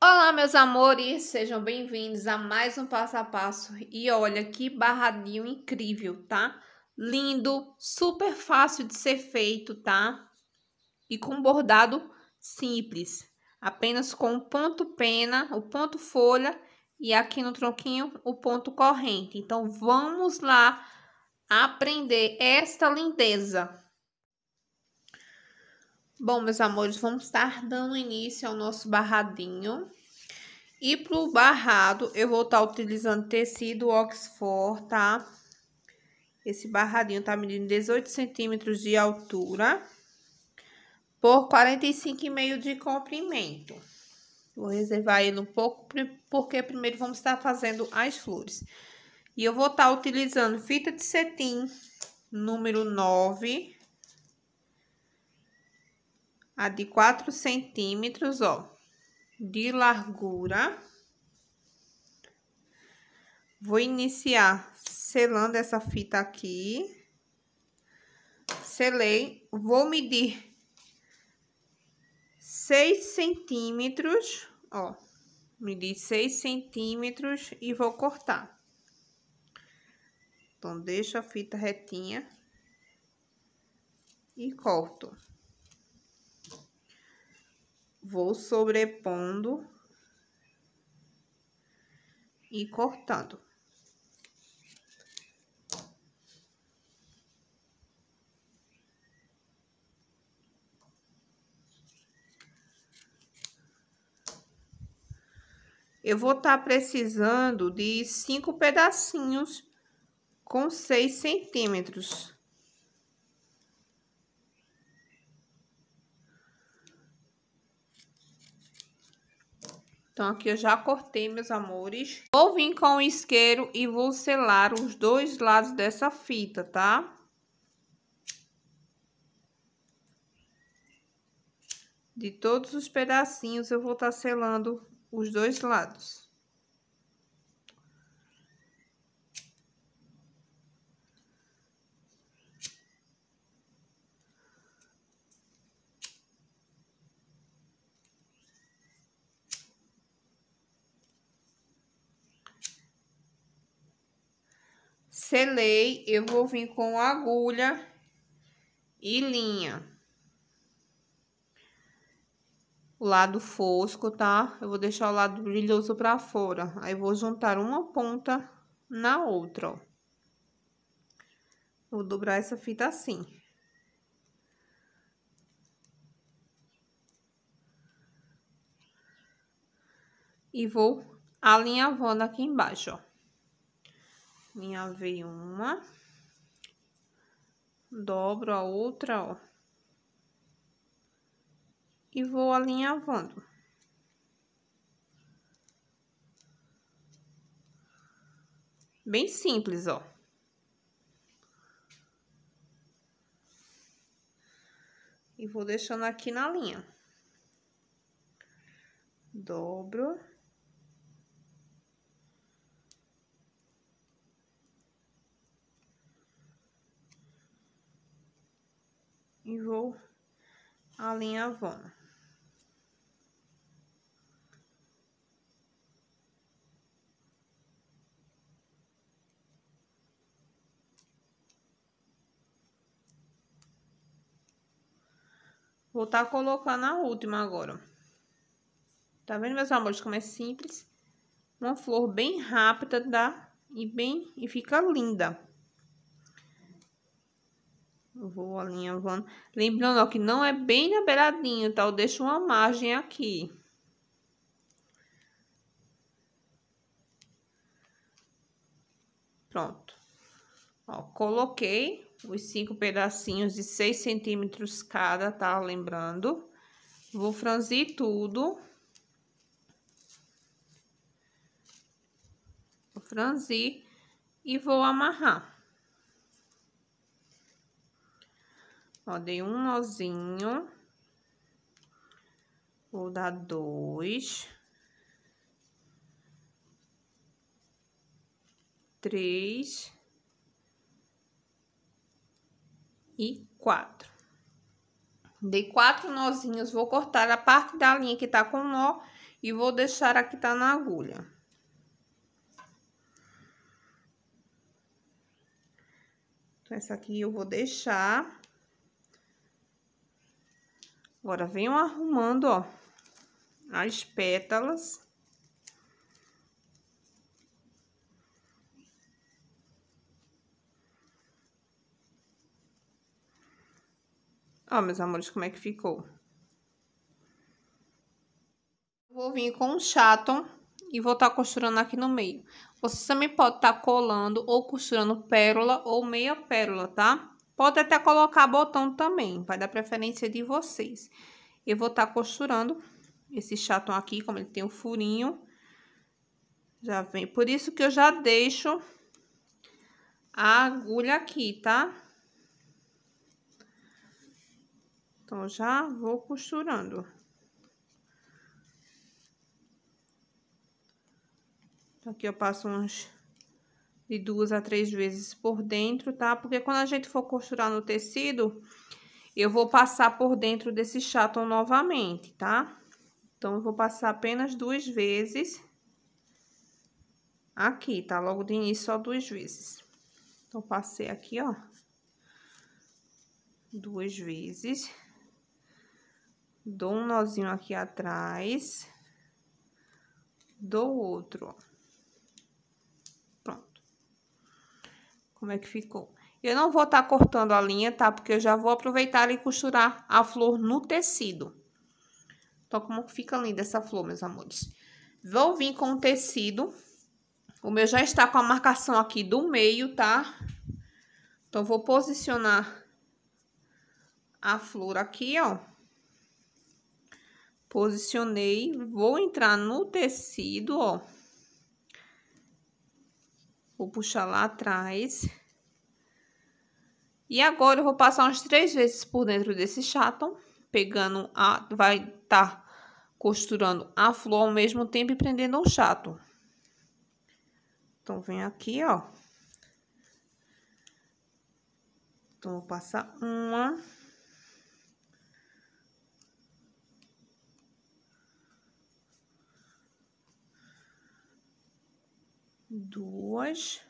Olá, meus amores, sejam bem-vindos a mais um passo a passo. E olha que barradinho incrível, tá? Lindo, super fácil de ser feito, tá? E com bordado simples, apenas com ponto pena, o ponto folha e aqui no tronquinho o ponto corrente. Então vamos lá aprender esta lindeza. Bom, meus amores, vamos estar dando início ao nosso barradinho. E pro barrado, eu vou estar tá utilizando tecido Oxford, tá? Esse barradinho tá medindo 18 centímetros de altura por 45,5 de comprimento. Vou reservar ele um pouco, porque primeiro vamos estar tá fazendo as flores. E eu vou estar tá utilizando fita de cetim número 9, a de 4 centímetros, ó, de largura. Vou iniciar selando essa fita aqui. Selei, vou medir 6 centímetros, ó, medir 6 centímetros e vou cortar. Então, deixo a fita retinha e corto vou sobrepondo e cortando. Eu vou estar tá precisando de cinco pedacinhos com seis centímetros. Então, aqui eu já cortei, meus amores. Vou vir com o isqueiro e vou selar os dois lados dessa fita, tá? De todos os pedacinhos, eu vou estar tá selando os dois lados. selei, eu vou vir com agulha e linha. O lado fosco, tá? Eu vou deixar o lado brilhoso pra fora. Aí, vou juntar uma ponta na outra, ó. Vou dobrar essa fita assim. E vou alinhavando aqui embaixo, ó minha veia uma, dobro a outra, ó, e vou alinhavando. Bem simples, ó. E vou deixando aqui na linha. Dobro. e vou alinhavando. Vou tá colocando a última agora. Tá vendo, meus amores, como é simples? Uma flor bem rápida, dá? E bem, e fica linda. Vou alinhavando. Lembrando ó, que não é bem na beiradinha, tá? Eu deixo uma margem aqui. Pronto. Ó, coloquei os cinco pedacinhos de seis centímetros cada, tá? Lembrando. Vou franzir tudo. Vou franzir e vou amarrar. Ó, dei um nozinho. Vou dar dois. Três. E quatro. Dei quatro nozinhos, vou cortar a parte da linha que tá com nó e vou deixar aqui tá na agulha. Então, essa aqui eu vou deixar Agora, venham arrumando, ó, as pétalas. Ó, meus amores, como é que ficou? Vou vir com um chato e vou estar tá costurando aqui no meio. Você também pode estar tá colando ou costurando pérola ou meia pérola, tá? Pode até colocar botão também, vai da preferência de vocês. Eu vou estar tá costurando esse chatão aqui, como ele tem um furinho, já vem. Por isso que eu já deixo a agulha aqui, tá? Então, já vou costurando. Aqui eu passo uns de duas a três vezes por dentro, tá? Porque quando a gente for costurar no tecido, eu vou passar por dentro desse chatão novamente, tá? Então, eu vou passar apenas duas vezes aqui, tá? Logo de início, só duas vezes. Então, passei aqui, ó. Duas vezes. Dou um nozinho aqui atrás. Dou outro, ó. Como é que ficou? Eu não vou estar tá cortando a linha, tá? Porque eu já vou aproveitar e costurar a flor no tecido. Então, como fica linda essa flor, meus amores. Vou vir com o tecido. O meu já está com a marcação aqui do meio, tá? Então, vou posicionar a flor aqui, ó. Posicionei, vou entrar no tecido, ó. Vou puxar lá atrás. E agora eu vou passar umas três vezes por dentro desse chato, pegando a... vai estar tá costurando a flor ao mesmo tempo e prendendo o chato. Então, vem aqui, ó. Então, vou passar uma... duas,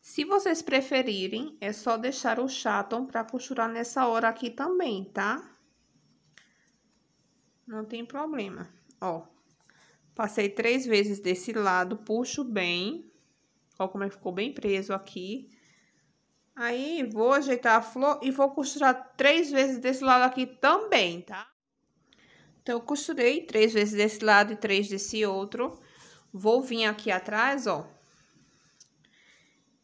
se vocês preferirem, é só deixar o chaton para costurar nessa hora aqui também, tá? Não tem problema. Ó, passei três vezes desse lado, puxo bem. Ó como é ficou bem preso aqui. Aí, vou ajeitar a flor e vou costurar três vezes desse lado aqui também, tá? Então, eu costurei três vezes desse lado e três desse outro. Vou vir aqui atrás, ó.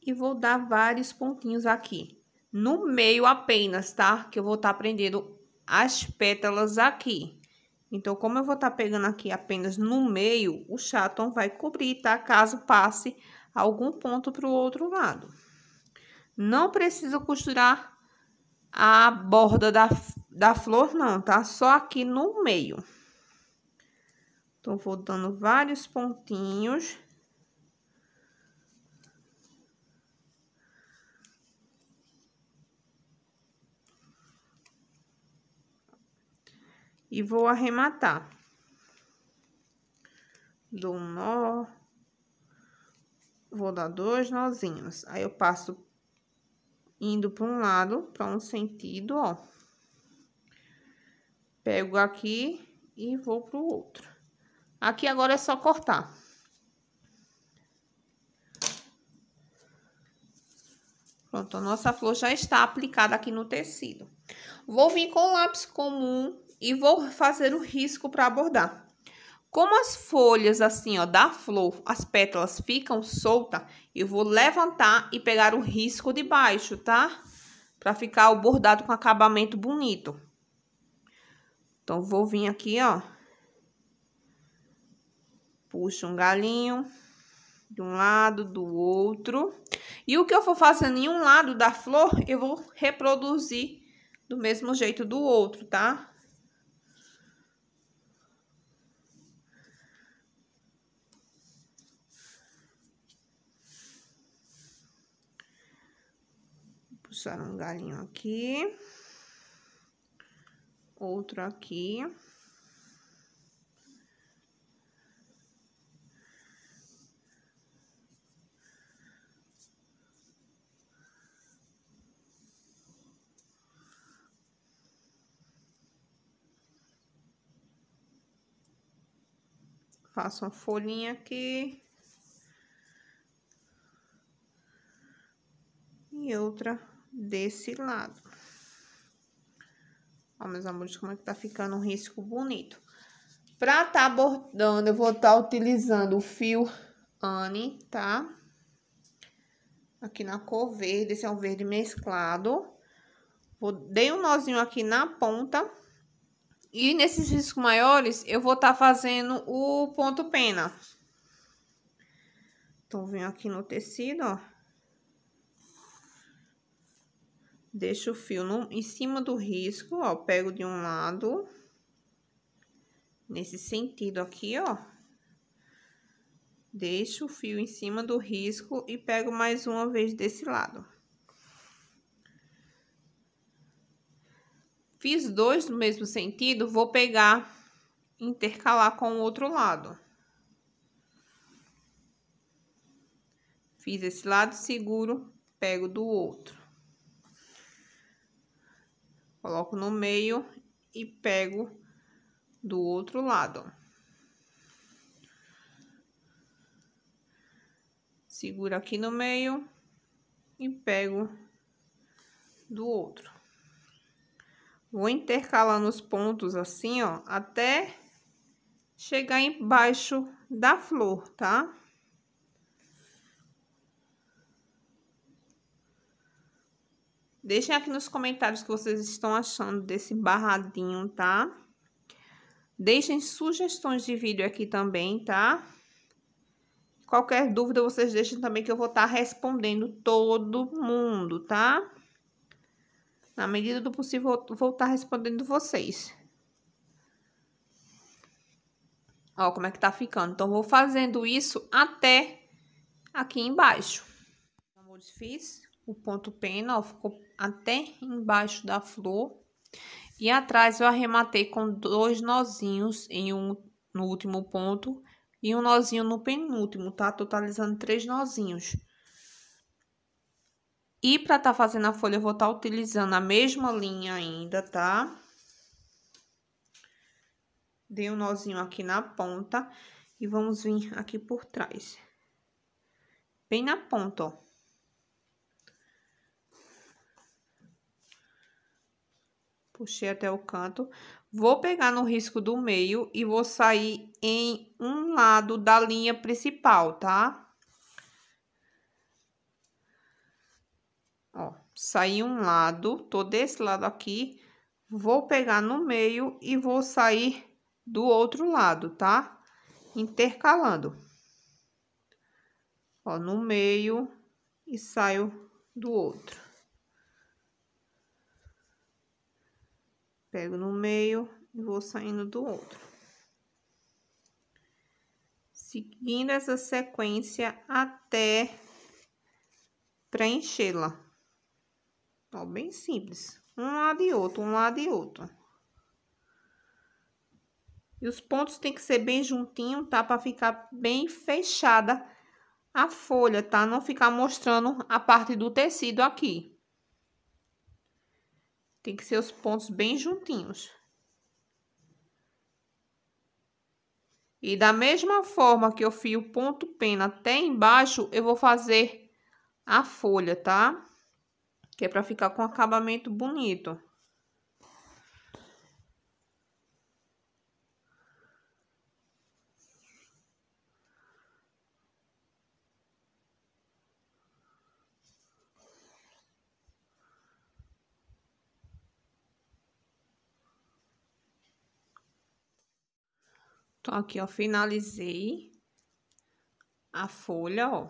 E vou dar vários pontinhos aqui. No meio apenas, tá? Que eu vou estar tá prendendo as pétalas aqui. Então, como eu vou estar tá pegando aqui apenas no meio, o chaton vai cobrir, tá? Caso passe algum ponto pro outro lado. Não precisa costurar a borda da da flor não, tá? Só aqui no meio. Então, vou dando vários pontinhos. E vou arrematar. Dou um nó. Vou dar dois nozinhos. Aí, eu passo indo para um lado, para um sentido, ó. Pego aqui e vou pro outro. Aqui agora é só cortar. Pronto, a nossa flor já está aplicada aqui no tecido. Vou vir com lápis comum e vou fazer o risco para bordar. Como as folhas assim, ó, da flor, as pétalas ficam soltas, eu vou levantar e pegar o risco de baixo, tá? Para ficar o bordado com acabamento bonito. Então, vou vir aqui, ó. Puxo um galinho de um lado, do outro. E o que eu for fazendo em um lado da flor, eu vou reproduzir do mesmo jeito do outro, tá? Puxar um galinho aqui outro aqui. Faço uma folhinha aqui. E outra desse lado. Ó, meus amores, como é que tá ficando um risco bonito. Pra tá bordando, eu vou estar tá utilizando o fio Anne, tá? Aqui na cor verde, esse é um verde mesclado. Vou, dei um nozinho aqui na ponta. E nesses riscos maiores, eu vou estar tá fazendo o ponto pena. Então, venho aqui no tecido, ó. deixo o fio no, em cima do risco, ó, pego de um lado, nesse sentido aqui, ó. Deixo o fio em cima do risco e pego mais uma vez desse lado. Fiz dois no mesmo sentido, vou pegar, intercalar com o outro lado. Fiz esse lado seguro, pego do outro. Coloco no meio e pego do outro lado. Seguro aqui no meio e pego do outro. Vou intercalando os pontos assim, ó, até chegar embaixo da flor, tá? Tá? Deixem aqui nos comentários o que vocês estão achando desse barradinho, tá? Deixem sugestões de vídeo aqui também, tá? Qualquer dúvida vocês deixem também que eu vou estar tá respondendo todo mundo, tá? Na medida do possível, vou estar tá respondendo vocês. Ó, como é que tá ficando. Então, vou fazendo isso até aqui embaixo. Amores, fiz o ponto pena, ó, ficou até embaixo da flor. E atrás eu arrematei com dois nozinhos em um no último ponto e um nozinho no penúltimo, tá? Totalizando três nozinhos. E para tá fazendo a folha, eu vou estar tá utilizando a mesma linha ainda, tá? Dei um nozinho aqui na ponta e vamos vir aqui por trás. Bem na ponta, ó. puxei até o canto. Vou pegar no risco do meio e vou sair em um lado da linha principal, tá? Ó, saí um lado, tô desse lado aqui, vou pegar no meio e vou sair do outro lado, tá? Intercalando. Ó, no meio e saio do outro. Pego no meio e vou saindo do outro. Seguindo essa sequência até preenchê-la. Ó, bem simples. Um lado e outro, um lado e outro. E os pontos tem que ser bem juntinho, tá? Pra ficar bem fechada a folha, tá? Não ficar mostrando a parte do tecido aqui. Tem que ser os pontos bem juntinhos. E da mesma forma que eu fio o ponto pena até embaixo, eu vou fazer a folha, tá? Que é pra ficar com acabamento bonito. Então, aqui, ó, finalizei a folha, ó,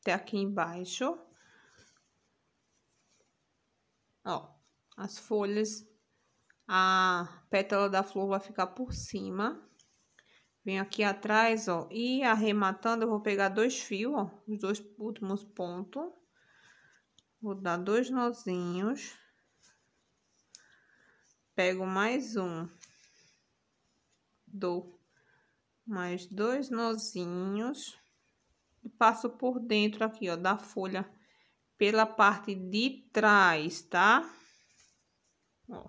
até aqui embaixo. Ó, as folhas, a pétala da flor vai ficar por cima. Vem aqui atrás, ó, e arrematando eu vou pegar dois fios, ó, os dois últimos pontos. Vou dar dois nozinhos. Pego mais um. Dou mais dois nozinhos e passo por dentro aqui, ó, da folha pela parte de trás, tá? Ó.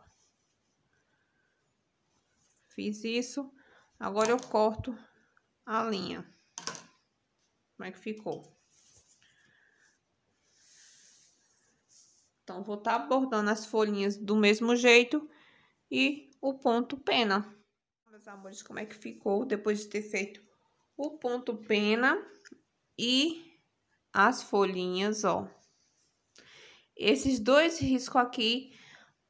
Fiz isso. Agora eu corto a linha. Como é que ficou? Então, vou estar tá bordando as folhinhas do mesmo jeito e o ponto pena amores, como é que ficou depois de ter feito o ponto pena e as folhinhas, ó. Esses dois riscos aqui,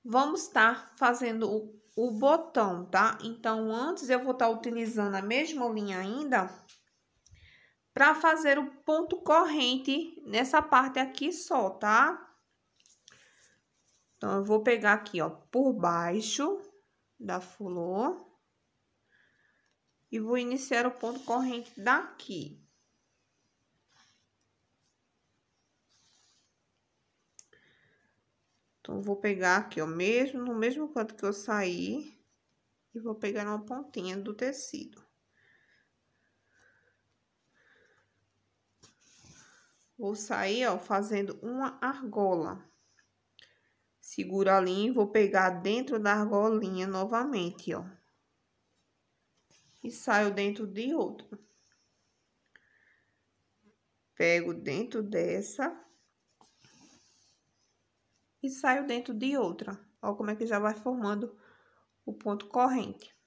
vamos estar tá fazendo o, o botão, tá? Então, antes eu vou estar tá utilizando a mesma linha ainda para fazer o ponto corrente nessa parte aqui só, tá? Então, eu vou pegar aqui, ó, por baixo da flor e vou iniciar o ponto corrente daqui. Então, vou pegar aqui, ó, mesmo no mesmo canto que eu saí, e vou pegar uma pontinha do tecido. Vou sair, ó, fazendo uma argola. Seguro a linha e vou pegar dentro da argolinha novamente, ó e saio dentro de outro. Pego dentro dessa e saio dentro de outra. Olha como é que já vai formando o ponto corrente.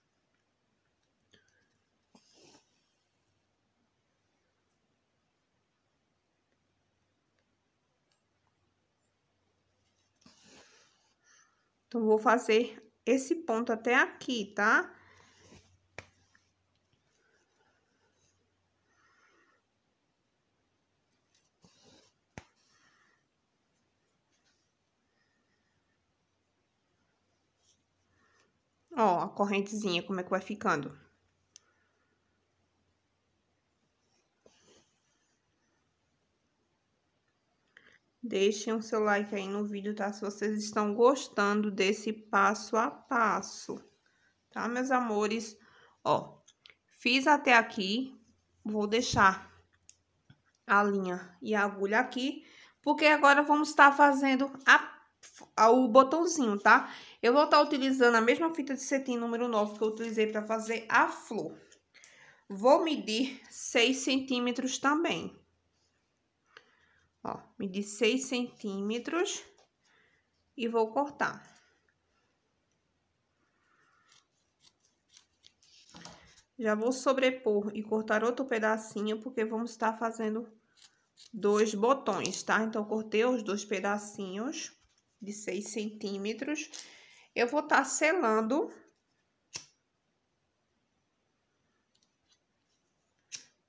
Então, vou fazer esse ponto até aqui, tá? Ó, a correntezinha, como é que vai ficando. Deixem o seu like aí no vídeo, tá? Se vocês estão gostando desse passo a passo, tá, meus amores? Ó, fiz até aqui, vou deixar a linha e a agulha aqui, porque agora vamos estar fazendo a o botãozinho, tá? Eu vou estar tá utilizando a mesma fita de cetim número 9 que eu utilizei para fazer a flor. Vou medir 6 centímetros também. Ó, medir 6 centímetros e vou cortar. Já vou sobrepor e cortar outro pedacinho, porque vamos estar tá fazendo dois botões, tá? Então, cortei os dois pedacinhos de 6 centímetros. Eu vou estar tá selando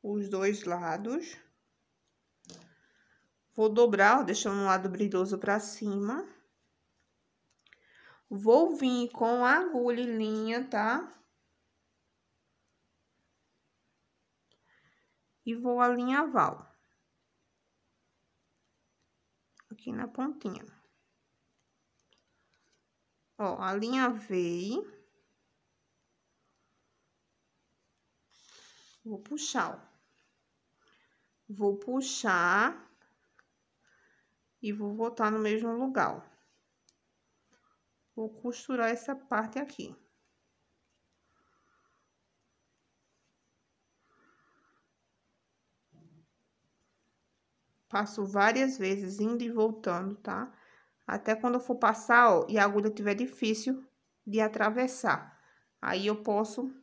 os dois lados. Vou dobrar, ó, deixando um lado brilhoso para cima. Vou vir com a agulha e linha, tá? E vou alinhavar, ó. Aqui na pontinha. Ó, alinhavei. Vou puxar, ó. Vou puxar e vou voltar no mesmo lugar, ó. Vou costurar essa parte aqui. Passo várias vezes indo e voltando, tá? Até quando eu for passar, ó, e a agulha tiver difícil de atravessar. Aí eu posso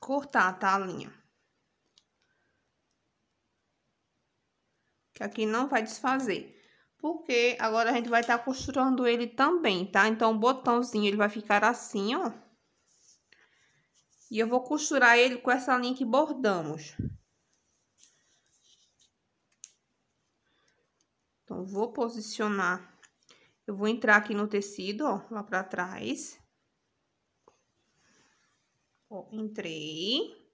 cortar, tá, a linha. Que aqui não vai desfazer. Porque agora a gente vai estar tá costurando ele também, tá? Então, o botãozinho, ele vai ficar assim, ó. E eu vou costurar ele com essa linha que bordamos. Então, vou posicionar eu vou entrar aqui no tecido, ó, lá pra trás. Ó, entrei.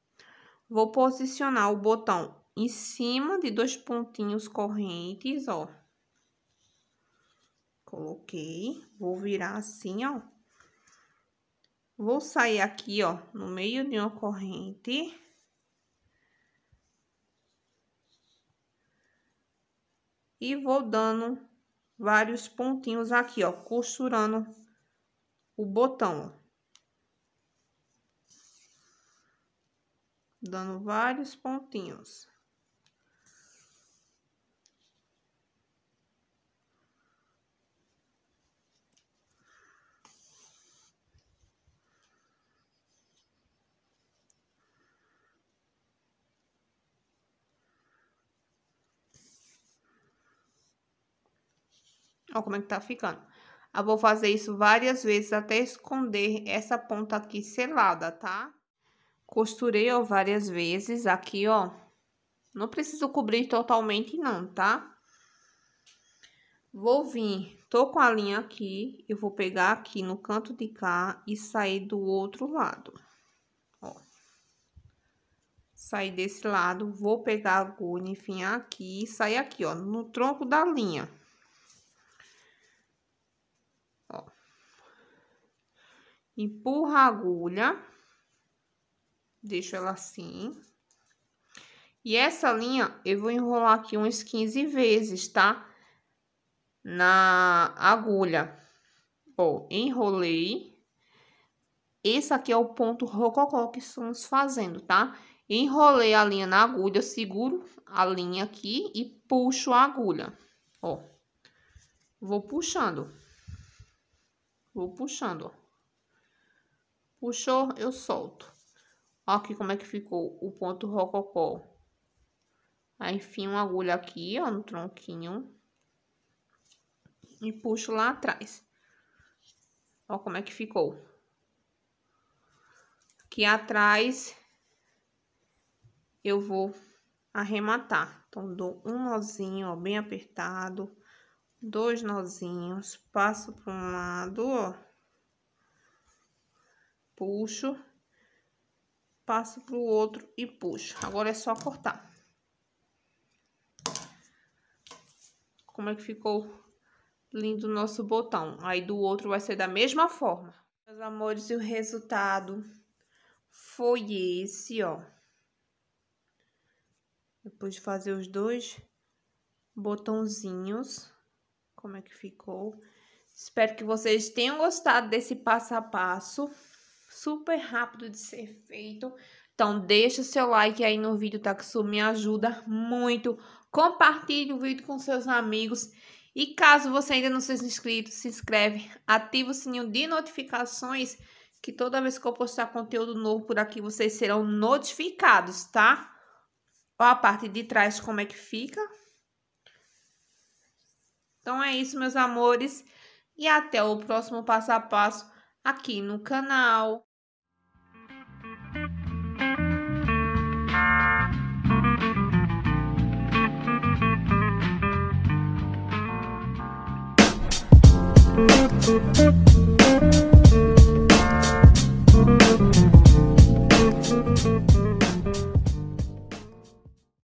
Vou posicionar o botão em cima de dois pontinhos correntes, ó. Coloquei. Vou virar assim, ó. Vou sair aqui, ó, no meio de uma corrente. E vou dando vários pontinhos aqui, ó, costurando o botão, ó. Dando vários pontinhos. Olha como é que tá ficando. Eu vou fazer isso várias vezes até esconder essa ponta aqui selada, tá? Costurei, ó, várias vezes aqui, ó. Não preciso cobrir totalmente não, tá? Vou vir, tô com a linha aqui, eu vou pegar aqui no canto de cá e sair do outro lado. Ó. Sair desse lado, vou pegar a agulha, enfim, aqui e sair aqui, ó, no tronco da linha. empurra a agulha, deixo ela assim. E essa linha eu vou enrolar aqui uns 15 vezes, tá? Na agulha. Ó, enrolei. Esse aqui é o ponto rococó que estamos fazendo, tá? Enrolei a linha na agulha, seguro a linha aqui e puxo a agulha, ó. Vou puxando. Vou puxando, ó. Puxou, eu solto. Ó aqui como é que ficou o ponto rococó. Aí enfim, uma agulha aqui, ó, no tronquinho. E puxo lá atrás. Ó como é que ficou. Aqui atrás, eu vou arrematar. Então, dou um nozinho, ó, bem apertado. Dois nozinhos, passo para um lado, ó puxo, passo pro outro e puxo. Agora é só cortar. Como é que ficou lindo o nosso botão. Aí do outro vai ser da mesma forma. Meus amores, e o resultado foi esse, ó. Depois de fazer os dois botãozinhos, como é que ficou? Espero que vocês tenham gostado desse passo a passo super rápido de ser feito. Então, deixa o seu like aí no vídeo, tá? Que isso me ajuda muito. Compartilhe o vídeo com seus amigos. E caso você ainda não seja inscrito, se inscreve, ativa o sininho de notificações, que toda vez que eu postar conteúdo novo por aqui, vocês serão notificados, tá? Ó a parte de trás como é que fica. Então é isso, meus amores. E até o próximo passo a passo aqui no canal. Thank